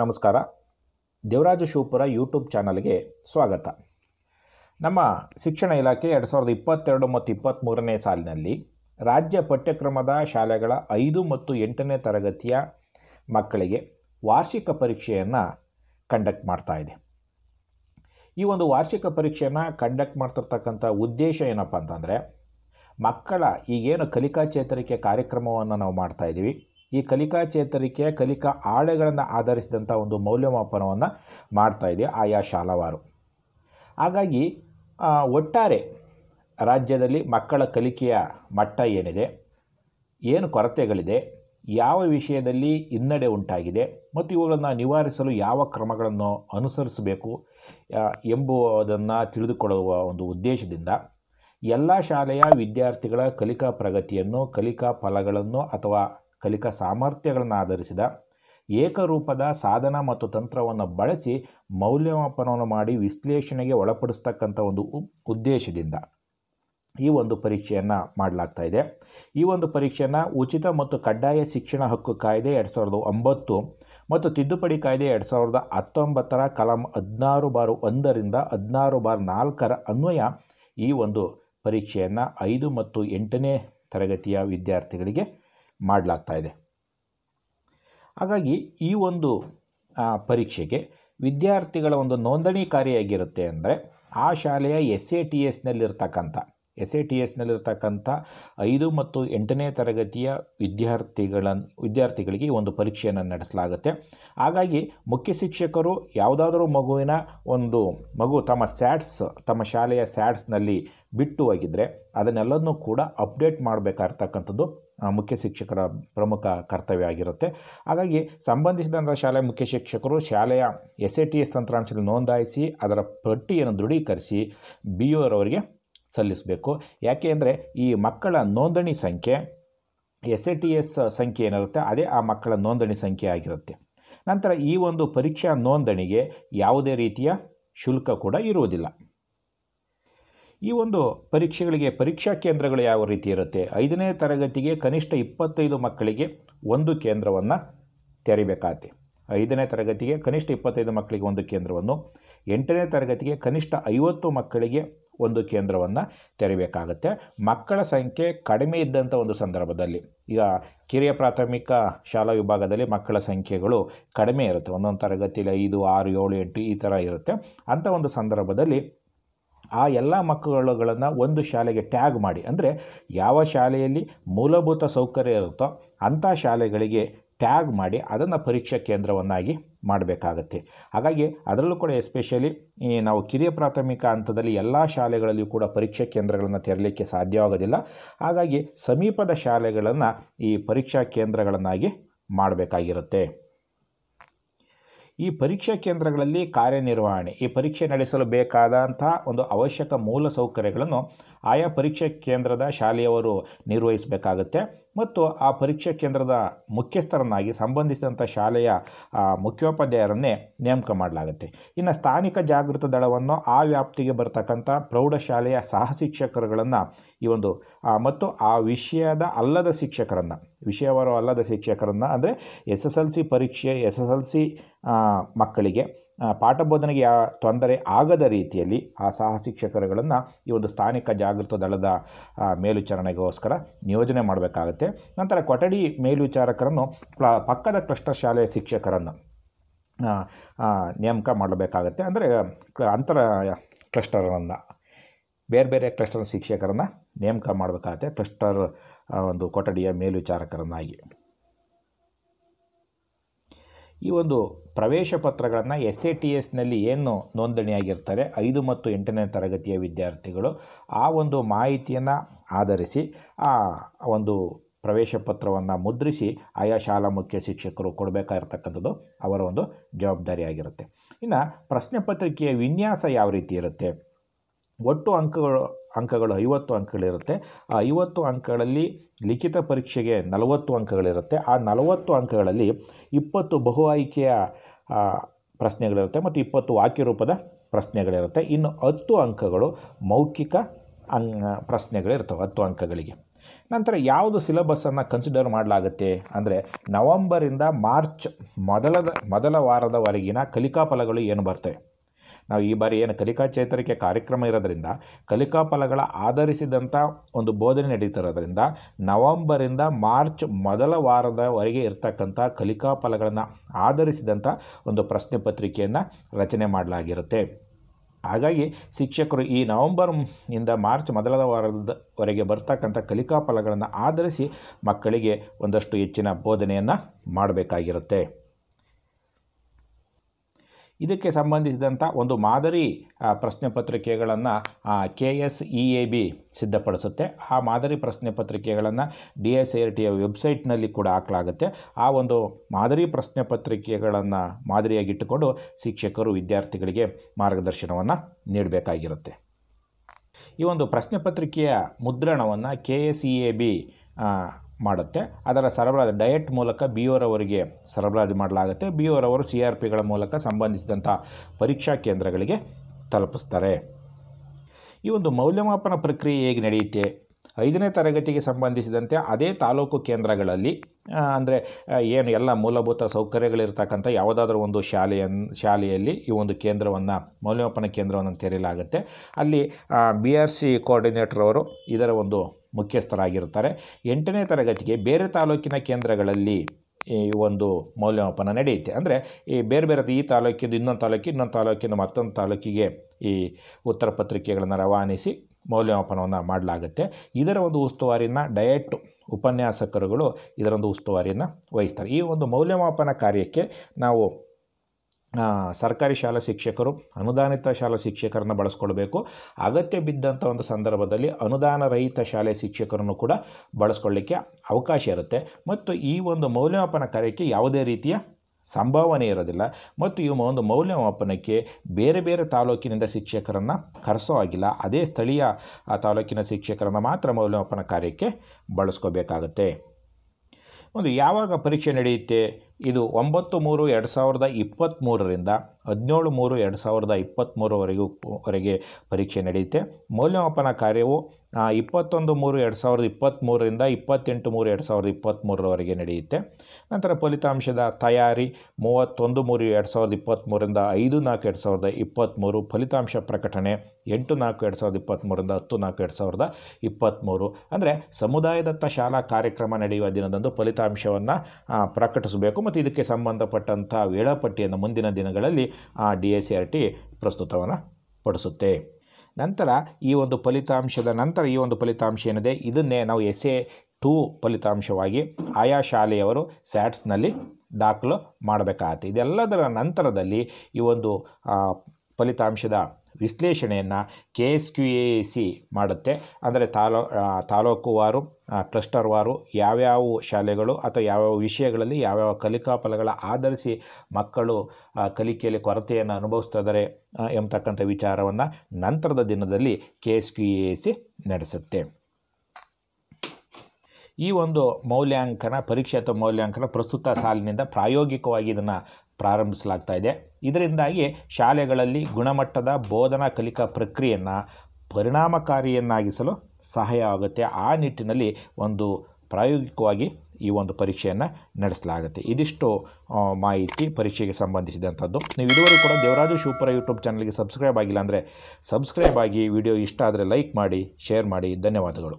ನಮಸ್ಕಾರ ದೇವರಾಜ ಶಿವಪುರ ಯೂಟ್ಯೂಬ್ ಚಾನಲ್ಗೆ ಸ್ವಾಗತ ನಮ್ಮ ಶಿಕ್ಷಣ ಇಲಾಖೆ ಎರಡು ಸಾವಿರದ ಇಪ್ಪತ್ತೆರಡು ಮತ್ತು ಇಪ್ಪತ್ತ್ಮೂರನೇ ಸಾಲಿನಲ್ಲಿ ರಾಜ್ಯ ಪಠ್ಯಕ್ರಮದ ಶಾಲೆಗಳ ಐದು ಮತ್ತು ಎಂಟನೇ ತರಗತಿಯ ಮಕ್ಕಳಿಗೆ ವಾರ್ಷಿಕ ಪರೀಕ್ಷೆಯನ್ನು ಕಂಡಕ್ಟ್ ಮಾಡ್ತಾ ಇದೆ ಈ ಒಂದು ವಾರ್ಷಿಕ ಪರೀಕ್ಷೆಯನ್ನು ಕಂಡಕ್ಟ್ ಮಾಡ್ತಿರ್ತಕ್ಕಂಥ ಉದ್ದೇಶ ಏನಪ್ಪ ಅಂತಂದರೆ ಮಕ್ಕಳ ಈಗೇನು ಕಲಿಕಾ ಚೇತರಿಕೆ ಕಾರ್ಯಕ್ರಮವನ್ನು ನಾವು ಮಾಡ್ತಾ ಇದ್ದೀವಿ ಈ ಕಲಿಕಾ ಚೇತರಿಕೆ ಕಲಿಕಾ ಆಳೆಗಳನ್ನು ಆಧರಿಸಿದಂಥ ಒಂದು ಮೌಲ್ಯಮಾಪನವನ್ನು ಮಾಡ್ತಾ ಇದೆ ಆಯಾ ಶಾಲಾವಾರು ಹಾಗಾಗಿ ಒಟ್ಟಾರೆ ರಾಜ್ಯದಲ್ಲಿ ಮಕ್ಕಳ ಕಲಿಕೆಯ ಮಟ್ಟ ಏನಿದೆ ಏನು ಕೊರತೆಗಳಿದೆ ಯಾವ ವಿಷಯದಲ್ಲಿ ಹಿನ್ನಡೆ ಉಂಟಾಗಿದೆ ಮತ್ತು ಇವುಗಳನ್ನು ನಿವಾರಿಸಲು ಯಾವ ಕ್ರಮಗಳನ್ನು ಅನುಸರಿಸಬೇಕು ಎಂಬುದನ್ನು ತಿಳಿದುಕೊಳ್ಳುವ ಒಂದು ಉದ್ದೇಶದಿಂದ ಎಲ್ಲ ಶಾಲೆಯ ವಿದ್ಯಾರ್ಥಿಗಳ ಕಲಿಕಾ ಪ್ರಗತಿಯನ್ನು ಕಲಿಕಾ ಫಲಗಳನ್ನು ಅಥವಾ ಕಲಿಕಾ ಸಾಮರ್ಥ್ಯಗಳನ್ನು ಆಧರಿಸಿದ ಏಕರೂಪದ ಸಾಧನ ಮತ್ತು ತಂತ್ರವನ್ನು ಬಳಸಿ ಮೌಲ್ಯಮಾಪನವನ್ನು ಮಾಡಿ ವಿಶ್ಲೇಷಣೆಗೆ ಒಳಪಡಿಸ್ತಕ್ಕಂಥ ಒಂದು ಉದ್ದೇಶದಿಂದ ಈ ಒಂದು ಪರೀಕ್ಷೆಯನ್ನು ಮಾಡಲಾಗ್ತಾ ಇದೆ ಈ ಒಂದು ಪರೀಕ್ಷೆಯನ್ನು ಉಚಿತ ಮತ್ತು ಕಡ್ಡಾಯ ಶಿಕ್ಷಣ ಹಕ್ಕು ಕಾಯ್ದೆ ಎರಡು ಸಾವಿರದ ಒಂಬತ್ತು ಮತ್ತು ತಿದ್ದುಪಡಿ ಕಾಯ್ದೆ ಎರಡು ಸಾವಿರದ ಹತ್ತೊಂಬತ್ತರ ಕಲಂ ಹದಿನಾರು ಬಾರು ಒಂದರಿಂದ ಹದಿನಾರು ಬಾರ್ ನಾಲ್ಕರ ಅನ್ವಯ ಈ ಒಂದು ಪರೀಕ್ಷೆಯನ್ನು ಐದು ಮತ್ತು ಎಂಟನೇ ತರಗತಿಯ ವಿದ್ಯಾರ್ಥಿಗಳಿಗೆ ಮಾಡಲಾಗ್ತಾ ಇದೆ ಹಾಗಾಗಿ ಈ ಒಂದು ಪರೀಕ್ಷೆಗೆ ವಿದ್ಯಾರ್ಥಿಗಳ ಒಂದು ನೋಂದಣಿ ಆಗಿರುತ್ತೆ ಅಂದರೆ ಆ ಶಾಲೆಯ ಎಸ್ ಎ ಟಿ ಎಸ್ನಲ್ಲಿರ್ತಕ್ಕಂಥ ಎಸ್ ಎ ಟಿ ಎಸ್ನಲ್ಲಿರ್ತಕ್ಕಂಥ ಐದು ಮತ್ತು ಎಂಟನೇ ತರಗತಿಯ ವಿದ್ಯಾರ್ಥಿಗಳನ್ನು ವಿದ್ಯಾರ್ಥಿಗಳಿಗೆ ಈ ಒಂದು ಪರೀಕ್ಷೆಯನ್ನು ನಡೆಸಲಾಗುತ್ತೆ ಹಾಗಾಗಿ ಮುಖ್ಯ ಶಿಕ್ಷಕರು ಯಾವುದಾದರೂ ಮಗುವಿನ ಒಂದು ಮಗು ತಮ್ಮ ಸ್ಯಾಟ್ಸ್ ತಮ್ಮ ಶಾಲೆಯ ಸ್ಯಾಟ್ಸ್ನಲ್ಲಿ ಬಿಟ್ಟು ಹೋಗಿದ್ದರೆ ಅದನ್ನೆಲ್ಲದನ್ನೂ ಕೂಡ ಅಪ್ಡೇಟ್ ಮಾಡಬೇಕಾಗಿರ್ತಕ್ಕಂಥದ್ದು ಮುಖ್ಯ ಶಿಕ್ಷಕರ ಪ್ರಮುಖ ಕರ್ತವ್ಯ ಆಗಿರುತ್ತೆ ಹಾಗಾಗಿ ಸಂಬಂಧಿಸಿದಂಥ ಶಾಲೆ ಮುಖ್ಯ ಶಿಕ್ಷಕರು ಶಾಲೆಯ ಎಸ್ ಎ ಟಿ ಎಸ್ ತಂತ್ರಾಂಶದಲ್ಲಿ ನೋಂದಾಯಿಸಿ ಅದರ ಪಟ್ಟಿಯನ್ನು ದೃಢೀಕರಿಸಿ ಬಿ ಯು ಅವರಿಗೆ ಸಲ್ಲಿಸಬೇಕು ಯಾಕೆ ಅಂದರೆ ಈ ಮಕ್ಕಳ ನೋಂದಣಿ ಸಂಖ್ಯೆ ಎಸ್ ಎ ಟಿ ಎಸ್ ಸಂಖ್ಯೆ ಏನಿರುತ್ತೆ ಅದೇ ಆ ಮಕ್ಕಳ ನೋಂದಣಿ ಸಂಖ್ಯೆ ಆಗಿರುತ್ತೆ ನಂತರ ಈ ಒಂದು ಪರೀಕ್ಷಾ ನೋಂದಣಿಗೆ ಯಾವುದೇ ರೀತಿಯ ಶುಲ್ಕ ಕೂಡ ಇರುವುದಿಲ್ಲ ಈ ಒಂದು ಪರೀಕ್ಷೆಗಳಿಗೆ ಪರೀಕ್ಷಾ ಕೇಂದ್ರಗಳು ಯಾವ ರೀತಿ ಇರುತ್ತೆ ಐದನೇ ತರಗತಿಗೆ ಕನಿಷ್ಠ ಇಪ್ಪತ್ತೈದು ಮಕ್ಕಳಿಗೆ ಒಂದು ಕೇಂದ್ರವನ್ನು ತೆರೀಬೇಕಾಗತ್ತೆ ಐದನೇ ತರಗತಿಗೆ ಕನಿಷ್ಠ ಇಪ್ಪತ್ತೈದು ಮಕ್ಕಳಿಗೆ ಒಂದು ಕೇಂದ್ರವನ್ನು ಎಂಟನೇ ತರಗತಿಗೆ ಕನಿಷ್ಠ ಐವತ್ತು ಮಕ್ಕಳಿಗೆ ಒಂದು ಕೇಂದ್ರವನ್ನು ತೆರಿಬೇಕಾಗುತ್ತೆ ಮಕ್ಕಳ ಸಂಖ್ಯೆ ಕಡಿಮೆ ಇದ್ದಂಥ ಒಂದು ಸಂದರ್ಭದಲ್ಲಿ ಈಗ ಕಿರಿಯ ಪ್ರಾಥಮಿಕ ಶಾಲಾ ವಿಭಾಗದಲ್ಲಿ ಮಕ್ಕಳ ಸಂಖ್ಯೆಗಳು ಕಡಿಮೆ ಇರುತ್ತೆ ಒಂದೊಂದು ತರಗತಿಯಲ್ಲಿ ಐದು ಆರು ಏಳು ಎಂಟು ಈ ಥರ ಇರುತ್ತೆ ಅಂಥ ಒಂದು ಸಂದರ್ಭದಲ್ಲಿ ಆ ಎಲ್ಲ ಮಕ್ಕಳುಗಳನ್ನು ಒಂದು ಶಾಲೆಗೆ ಟ್ಯಾಗ್ ಮಾಡಿ ಅಂದರೆ ಯಾವ ಶಾಲೆಯಲ್ಲಿ ಮೂಲಭೂತ ಸೌಕರ್ಯ ಇರುತ್ತೋ ಅಂಥ ಶಾಲೆಗಳಿಗೆ ಟ್ಯಾಗ್ ಮಾಡಿ ಅದನ್ನು ಪರೀಕ್ಷಾ ಕೇಂದ್ರವನ್ನಾಗಿ ಮಾಡಬೇಕಾಗತ್ತೆ ಹಾಗಾಗಿ ಅದರಲ್ಲೂ ಕೂಡ ಎಸ್ಪೆಷಲಿ ನಾವು ಕಿರಿಯ ಪ್ರಾಥಮಿಕ ಹಂತದಲ್ಲಿ ಎಲ್ಲ ಶಾಲೆಗಳಲ್ಲಿಯೂ ಕೂಡ ಪರೀಕ್ಷಾ ಕೇಂದ್ರಗಳನ್ನು ತೆರಲಿಕ್ಕೆ ಸಾಧ್ಯವಾಗೋದಿಲ್ಲ ಹಾಗಾಗಿ ಸಮೀಪದ ಶಾಲೆಗಳನ್ನು ಈ ಪರೀಕ್ಷಾ ಕೇಂದ್ರಗಳನ್ನಾಗಿ ಮಾಡಬೇಕಾಗಿರುತ್ತೆ ಈ ಪರೀಕ್ಷಾ ಕೇಂದ್ರಗಳಲ್ಲಿ ಕಾರ್ಯನಿರ್ವಹಣೆ ಈ ಪರೀಕ್ಷೆ ನಡೆಸಲು ಬೇಕಾದಂಥ ಒಂದು ಅವಶ್ಯಕ ಮೂಲ ಸೌಕರ್ಯಗಳನ್ನು ಆಯಾ ಪರೀಕ್ಷೆ ಕೇಂದ್ರದ ಶಾಲೆಯವರು ನಿರ್ವಹಿಸಬೇಕಾಗುತ್ತೆ ಮತ್ತು ಆ ಪರೀಕ್ಷೆ ಕೇಂದ್ರದ ಮುಖ್ಯಸ್ಥರನ್ನಾಗಿ ಸಂಬಂಧಿಸಿದಂಥ ಶಾಲೆಯ ಮುಖ್ಯೋಪಾಧ್ಯಾಯರನ್ನೇ ನೇಮಕ ಮಾಡಲಾಗುತ್ತೆ ಇನ್ನು ಸ್ಥಾನಿಕ ಜಾಗೃತ ದಳವನ್ನು ಆ ವ್ಯಾಪ್ತಿಗೆ ಬರತಕ್ಕಂಥ ಪ್ರೌಢಶಾಲೆಯ ಸಹ ಶಿಕ್ಷಕರುಗಳನ್ನು ಈ ಒಂದು ಮತ್ತು ಆ ವಿಷಯದ ಅಲ್ಲದ ಶಿಕ್ಷಕರನ್ನು ವಿಷಯವಾರು ಅಲ್ಲದ ಶಿಕ್ಷಕರನ್ನು ಅಂದರೆ ಎಸ್ ಎಸ್ ಎಲ್ ಸಿ ಪರೀಕ್ಷೆ ಎಸ್ ಎಸ್ ಎಲ್ ಸಿ ಮಕ್ಕಳಿಗೆ ಪಾಠ ಬೋಧನೆಗೆ ತೊಂದರೆ ಆಗದ ರೀತಿಯಲ್ಲಿ ಆ ಸಹ ಶಿಕ್ಷಕರುಗಳನ್ನು ಈ ಒಂದು ಸ್ಥಾನಿಕ ಜಾಗೃತ ದಳದ ಮೇಲ್ವಿಚಾರಣೆಗೋಸ್ಕರ ನಿಯೋಜನೆ ಮಾಡಬೇಕಾಗತ್ತೆ ನಂತರ ಕೊಠಡಿ ಮೇಲ್ವಿಚಾರಕರನ್ನು ಪಕ್ಕದ ಕ್ಲಸ್ಟರ್ ಶಾಲೆಯ ಶಿಕ್ಷಕರನ್ನು ನೇಮಕ ಮಾಡಬೇಕಾಗತ್ತೆ ಅಂದರೆ ಅಂತರ ಕ್ಲಸ್ಟರನ್ನು ಬೇರೆ ಬೇರೆ ಕ್ಲಸ್ಟರ್ ಶಿಕ್ಷಕರನ್ನು ನೇಮಕ ಮಾಡಬೇಕಾಗತ್ತೆ ಕ್ಲಸ್ಟರ್ ಒಂದು ಕೊಠಡಿಯ ಮೇಲ್ವಿಚಾರಕರನ್ನಾಗಿ ಈ ಒಂದು ಪ್ರವೇಶ ಪತ್ರಗಳನ್ನು ಎಸ್ ಎ ಟಿ ಎಸ್ನಲ್ಲಿ ಏನು ನೋಂದಣಿಯಾಗಿರ್ತಾರೆ ಐದು ಮತ್ತು ಎಂಟನೇ ತರಗತಿಯ ವಿದ್ಯಾರ್ಥಿಗಳು ಆ ಒಂದು ಮಾಹಿತಿಯನ್ನು ಆಧರಿಸಿ ಆ ಒಂದು ಪ್ರವೇಶ ಪತ್ರವನ್ನು ಮುದ್ರಿಸಿ ಆಯಾ ಶಾಲಾ ಮುಖ್ಯ ಶಿಕ್ಷಕರು ಕೊಡಬೇಕಾಗಿರ್ತಕ್ಕಂಥದ್ದು ಅವರ ಒಂದು ಜವಾಬ್ದಾರಿಯಾಗಿರುತ್ತೆ ಇನ್ನು ಪ್ರಶ್ನೆ ಪತ್ರಿಕೆಯ ವಿನ್ಯಾಸ ಯಾವ ರೀತಿ ಇರುತ್ತೆ ಒಟ್ಟು ಅಂಕಗಳು ಅಂಕಗಳು ಐವತ್ತು ಅಂಕಗಳಿರುತ್ತೆ ಆ ಐವತ್ತು ಅಂಕಗಳಲ್ಲಿ ಲಿಖಿತ ಪರೀಕ್ಷೆಗೆ ನಲವತ್ತು ಅಂಕಗಳಿರುತ್ತೆ ಆ ನಲವತ್ತು ಅಂಕಗಳಲ್ಲಿ ಇಪ್ಪತ್ತು ಬಹು ಆಯ್ಕೆಯ ಪ್ರಶ್ನೆಗಳಿರುತ್ತೆ ಮತ್ತು ಇಪ್ಪತ್ತು ವಾಕ್ಯ ರೂಪದ ಪ್ರಶ್ನೆಗಳಿರುತ್ತೆ ಇನ್ನು ಹತ್ತು ಅಂಕಗಳು ಮೌಖಿಕ ಅಂಗ ಪ್ರಶ್ನೆಗಳಿರ್ತವೆ ಹತ್ತು ಅಂಕಗಳಿಗೆ ನಂತರ ಯಾವುದು ಸಿಲೆಬಸ್ಸನ್ನು ಕನ್ಸಿಡರ್ ಮಾಡಲಾಗುತ್ತೆ ಅಂದರೆ ನವಂಬರಿಂದ ಮಾರ್ಚ್ ಮೊದಲದ ಮೊದಲ ವಾರದವರೆಗಿನ ಕಲಿಕಾ ಫಲಗಳು ಏನು ಬರ್ತವೆ ನಾವು ಈ ಬಾರಿ ಏನು ಕಲಿಕಾ ಚೇತರಿಕೆ ಕಾರ್ಯಕ್ರಮ ಇರೋದರಿಂದ ಕಲಿಕಾ ಫಲಗಳ ಆಧರಿಸಿದಂಥ ಒಂದು ಬೋಧನೆ ನಡೀತಿರೋದ್ರಿಂದ ನವಂಬರಿಂದ ಮಾರ್ಚ್ ಮೊದಲ ವಾರದವರೆಗೆ ಇರ್ತಕ್ಕಂಥ ಕಲಿಕಾ ಫಲಗಳನ್ನು ಆಧರಿಸಿದಂಥ ಒಂದು ಪ್ರಶ್ನೆ ಪತ್ರಿಕೆಯನ್ನು ರಚನೆ ಮಾಡಲಾಗಿರುತ್ತೆ ಹಾಗಾಗಿ ಶಿಕ್ಷಕರು ಈ ನವಂಬರ್ ಇಂದ ಮಾರ್ಚ್ ಮೊದಲ ವಾರದವರೆಗೆ ಬರ್ತಕ್ಕಂಥ ಕಲಿಕಾ ಫಲಗಳನ್ನು ಆಧರಿಸಿ ಮಕ್ಕಳಿಗೆ ಒಂದಷ್ಟು ಹೆಚ್ಚಿನ ಬೋಧನೆಯನ್ನು ಮಾಡಬೇಕಾಗಿರುತ್ತೆ ಇದಕ್ಕೆ ಸಂಬಂಧಿಸಿದಂಥ ಒಂದು ಮಾದರಿ ಪ್ರಶ್ನೆ ಪತ್ರಿಕೆಗಳನ್ನು K S E A B ಸಿದ್ಧಪಡಿಸುತ್ತೆ ಆ ಮಾದರಿ ಪ್ರಶ್ನೆ ಪತ್ರಿಕೆಗಳನ್ನು ಡಿ ಎಸ್ ಎ ಆರ್ ಟಿಯ ವೆಬ್ಸೈಟ್ನಲ್ಲಿ ಕೂಡ ಹಾಕಲಾಗುತ್ತೆ ಆ ಒಂದು ಮಾದರಿ ಪ್ರಶ್ನೆ ಪತ್ರಿಕೆಗಳನ್ನು ಮಾದರಿಯಾಗಿಟ್ಟುಕೊಂಡು ಶಿಕ್ಷಕರು ವಿದ್ಯಾರ್ಥಿಗಳಿಗೆ ಮಾರ್ಗದರ್ಶನವನ್ನು ನೀಡಬೇಕಾಗಿರುತ್ತೆ ಈ ಒಂದು ಪ್ರಶ್ನೆ ಪತ್ರಿಕೆಯ ಮುದ್ರಣವನ್ನು K S E A B ಮಾಡುತ್ತೆ ಅದರ ಸರಬರಾಜು ಡಯಟ್ ಮೂಲಕ ಬಿ ರವರಿಗೆ ಸರಬರಾಜು ಮಾಡಲಾಗುತ್ತೆ ಬಿ ಒರವರು ಸಿ ಆರ್ ಪಿಗಳ ಮೂಲಕ ಸಂಬಂಧಿಸಿದಂಥ ಪರೀಕ್ಷಾ ಕೇಂದ್ರಗಳಿಗೆ ತಲುಪಿಸ್ತಾರೆ ಈ ಒಂದು ಮೌಲ್ಯಮಾಪನ ಪ್ರಕ್ರಿಯೆ ಹೇಗೆ ನಡೆಯುತ್ತೆ ಐದನೇ ತರಗತಿಗೆ ಸಂಬಂಧಿಸಿದಂತೆ ಅದೇ ತಾಲೂಕು ಕೇಂದ್ರಗಳಲ್ಲಿ ಅಂದರೆ ಏನು ಎಲ್ಲ ಮೂಲಭೂತ ಸೌಕರ್ಯಗಳಿರ್ತಕ್ಕಂಥ ಯಾವುದಾದ್ರೂ ಒಂದು ಶಾಲೆಯ ಶಾಲೆಯಲ್ಲಿ ಈ ಒಂದು ಕೇಂದ್ರವನ್ನು ಮೌಲ್ಯಮಾಪನ ಕೇಂದ್ರವನ್ನು ತೆರೆಯಲಾಗುತ್ತೆ ಅಲ್ಲಿ ಬಿ ಆರ್ ಸಿ ಕೋಆರ್ಡಿನೇಟರ್ ಅವರು ಇದರ ಒಂದು ಮುಖ್ಯಸ್ಥರಾಗಿರ್ತಾರೆ ಎಂಟನೇ ತರಗತಿಗೆ ಬೇರೆ ತಾಲೂಕಿನ ಕೇಂದ್ರಗಳಲ್ಲಿ ಈ ಒಂದು ಮೌಲ್ಯಮಾಪನ ನಡೆಯುತ್ತೆ ಅಂದರೆ ಈ ಬೇರೆ ಬೇರೆ ಈ ತಾಲೂಕಿಂದ ಇನ್ನೊಂದು ತಾಲೂಕಿ ಇನ್ನೊಂದು ತಾಲೂಕಿಂದ ಮತ್ತೊಂದು ತಾಲೂಕಿಗೆ ಈ ಉತ್ತರ ಪತ್ರಿಕೆಗಳನ್ನು ರವಾನಿಸಿ ಮೌಲ್ಯಮಾಪನವನ್ನು ಮಾಡಲಾಗುತ್ತೆ ಇದರ ಒಂದು ಉಸ್ತುವಾರಿನ ಡಯಟ್ ಉಪನ್ಯಾಸಕರುಗಳು ಇದರೊಂದು ಉಸ್ತುವಾರಿಯನ್ನು ವಹಿಸ್ತಾರೆ ಈ ಒಂದು ಮೌಲ್ಯಮಾಪನ ಕಾರ್ಯಕ್ಕೆ ನಾವು ಸರ್ಕಾರಿ ಶಾಲಾ ಶಿಕ್ಷಕರು ಅನುದಾನಿತ ಶಾಲಾ ಶಿಕ್ಷಕರನ್ನು ಬಳಸ್ಕೊಳ್ಬೇಕು ಅಗತ್ಯ ಬಿದ್ದಂಥ ಒಂದು ಸಂದರ್ಭದಲ್ಲಿ ಅನುದಾನ ರಹಿತ ಶಾಲೆ ಶಿಕ್ಷಕರನ್ನು ಕೂಡ ಬಳಸ್ಕೊಳ್ಳಿಕ್ಕೆ ಅವಕಾಶ ಇರುತ್ತೆ ಮತ್ತು ಈ ಒಂದು ಮೌಲ್ಯಮಾಪನ ಕಾರ್ಯಕ್ಕೆ ಯಾವುದೇ ರೀತಿಯ ಸಂಭಾವನೆ ಇರೋದಿಲ್ಲ ಮತ್ತು ಇವು ಒಂದು ಮೌಲ್ಯಮಾಪನಕ್ಕೆ ಬೇರೆ ಬೇರೆ ತಾಲೂಕಿನಿಂದ ಶಿಕ್ಷಕರನ್ನು ಕರೆಸೋ ಆಗಿಲ್ಲ ಅದೇ ಸ್ಥಳೀಯ ಆ ತಾಲೂಕಿನ ಶಿಕ್ಷಕರನ್ನು ಮಾತ್ರ ಮೌಲ್ಯಮಾಪನ ಕಾರ್ಯಕ್ಕೆ ಬಳಸ್ಕೋಬೇಕಾಗತ್ತೆ ಒಂದು ಯಾವಾಗ ಪರೀಕ್ಷೆ ನಡೆಯುತ್ತೆ ಇದು ಒಂಬತ್ತು ಮೂರು ಎರಡು ಸಾವಿರದ ಇಪ್ಪತ್ತ್ಮೂರರಿಂದ ಹದಿನೇಳು ಮೂರು ಎರಡು ಸಾವಿರದ ಇಪ್ಪತ್ತ್ಮೂರವರೆಗೂ ವರೆಗೆ ಪರೀಕ್ಷೆ ನಡೆಯುತ್ತೆ ಮೌಲ್ಯಮಾಪನ ಕಾರ್ಯವು ಇಪ್ಪತ್ತೊಂದು ಮೂರು ಎರಡು ಸಾವಿರದ ಇಪ್ಪತ್ತ್ಮೂರರಿಂದ ಇಪ್ಪತ್ತೆಂಟು ಮೂರು ಎರಡು ಸಾವಿರದ ಇಪ್ಪತ್ತ್ಮೂರರವರೆಗೆ ನಡೆಯುತ್ತೆ ನಂತರ ಫಲಿತಾಂಶದ ತಯಾರಿ ಮೂವತ್ತೊಂದು ಮೂರು ಎರಡು ಸಾವಿರದ ಇಪ್ಪತ್ತ್ಮೂರರಿಂದ ಐದು ನಾಲ್ಕು ಎರಡು ಸಾವಿರದ ಇಪ್ಪತ್ತ್ಮೂರು ಫಲಿತಾಂಶ ಪ್ರಕಟಣೆ ಎಂಟು ನಾಲ್ಕು ಎರಡು ಸಾವಿರದ ಇಪ್ಪತ್ತ್ಮೂರರಿಂದ ಹತ್ತು ನಾಲ್ಕು ಎರಡು ಸಾವಿರದ ಇಪ್ಪತ್ತ್ಮೂರು ಅಂದರೆ ಸಮುದಾಯದತ್ತ ಶಾಲಾ ಕಾರ್ಯಕ್ರಮ ನಡೆಯುವ ದಿನದಂದು ಫಲಿತಾಂಶವನ್ನು ಪ್ರಕಟಿಸಬೇಕು ಮತ್ತು ಇದಕ್ಕೆ ಸಂಬಂಧಪಟ್ಟಂಥ ವೇಳಾಪಟ್ಟಿಯನ್ನು ಮುಂದಿನ ದಿನಗಳಲ್ಲಿ D S C R T ಪ್ರಸ್ತುತವನ್ನು ಪಡಿಸುತ್ತೆ ನಂತರ ಈ ಒಂದು ಫಲಿತಾಂಶದ ನಂತರ ಈ ಒಂದು ಫಲಿತಾಂಶ ಏನಿದೆ ಇದನ್ನೇ ನಾವು ಎಸ್ ಎ ಟೂ ಫಲಿತಾಂಶವಾಗಿ ಆಯಾ ಶಾಲೆಯವರು ಸ್ಯಾಟ್ಸ್ನಲ್ಲಿ ದಾಖಲು ಮಾಡಬೇಕಾಗತ್ತೆ ಇದೆಲ್ಲದರ ನಂತರದಲ್ಲಿ ಈ ಒಂದು ಫಲಿತಾಂಶದ ವಿಶ್ಲೇಷಣೆಯನ್ನು K S Q A C ಮಾಡುತ್ತೆ ಅಂದರೆ ತಾಲೂ ತಾಲೂಕುವಾರು ಕ್ಲಸ್ಟರ್ವಾರು ಯಾವ್ಯಾವ ಶಾಲೆಗಳು ಅಥವಾ ಯಾವ್ಯಾವ ವಿಷಯಗಳಲ್ಲಿ ಯಾವ್ಯಾವ ಕಲಿಕಾ ಫಲಗಳ ಆಧರಿಸಿ ಮಕ್ಕಳು ಕಲಿಕೆಯಲ್ಲಿ ಕೊರತೆಯನ್ನು ಅನುಭವಿಸ್ತಾ ಇದ್ದಾರೆ ಎಂಬತಕ್ಕಂಥ ವಿಚಾರವನ್ನು ನಂತರದ ದಿನದಲ್ಲಿ K S Q A C ನಡೆಸುತ್ತೆ ಈ ಒಂದು ಮೌಲ್ಯಾಂಕನ ಪರೀಕ್ಷೆ ಅಥವಾ ಮೌಲ್ಯಾಂಕನ ಪ್ರಸ್ತುತ ಸಾಲಿನಿಂದ ಪ್ರಾಯೋಗಿಕವಾಗಿ ಇದನ್ನು ಪ್ರಾರಂಭಿಸಲಾಗ್ತಾ ಇದೆ ಇದರಿಂದಾಗಿ ಶಾಲೆಗಳಲ್ಲಿ ಗುಣಮಟ್ಟದ ಬೋಧನಾ ಕಲಿಕಾ ಪ್ರಕ್ರಿಯೆಯನ್ನು ಪರಿಣಾಮಕಾರಿಯನ್ನಾಗಿಸಲು ಸಹಾಯ ಆಗುತ್ತೆ ಆ ನಿಟ್ಟಿನಲ್ಲಿ ಒಂದು ಪ್ರಾಯೋಗಿಕವಾಗಿ ಈ ಒಂದು ಪರೀಕ್ಷೆಯನ್ನು ನಡೆಸಲಾಗುತ್ತೆ ಇದಿಷ್ಟು ಮಾಹಿತಿ ಪರೀಕ್ಷೆಗೆ ಸಂಬಂಧಿಸಿದಂಥದ್ದು ನೀವು ಇದುವರೆಗೂ ಕೂಡ ದೇವರಾಜು ಶಿವಪುರ ಯೂಟ್ಯೂಬ್ ಚಾನಲ್ಗೆ ಸಬ್ಸ್ಕ್ರೈಬ್ ಆಗಿಲ್ಲ ಅಂದರೆ ಸಬ್ಸ್ಕ್ರೈಬ್ ಆಗಿ ವಿಡಿಯೋ ಇಷ್ಟ ಆದರೆ ಲೈಕ್ ಮಾಡಿ ಶೇರ್ ಮಾಡಿ ಧನ್ಯವಾದಗಳು